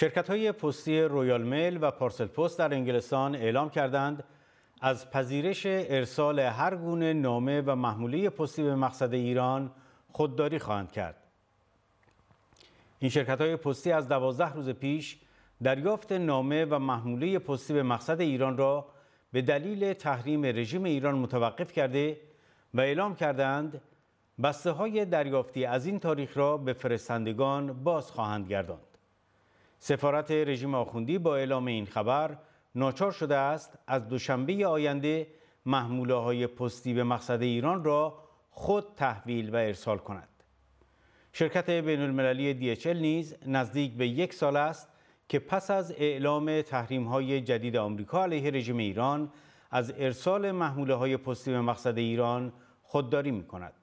شرکت های پستی رویال میل و پارسل پست در انگلستان اعلام کردند از پذیرش ارسال هر گونه نامه و محموله پستی به مقصد ایران خودداری خواهند کرد. این شرکت های پستی از دوازده روز پیش دریافت نامه و محموله پستی به مقصد ایران را به دلیل تحریم رژیم ایران متوقف کرده و اعلام کردند بسته های دریافتی از این تاریخ را به فرستندگان باز خواهند گرداند. سفارت رژیم آخوندی با اعلام این خبر ناچار شده است از دوشنبه آینده محموله های پستی به مقصد ایران را خود تحویل و ارسال کند. شرکت بین المللی DHL نیز نزدیک به یک سال است که پس از اعلام تحریم های جدید آمریکا علیه رژیم ایران از ارسال محموله های پستی به مقصد ایران خودداری می کند.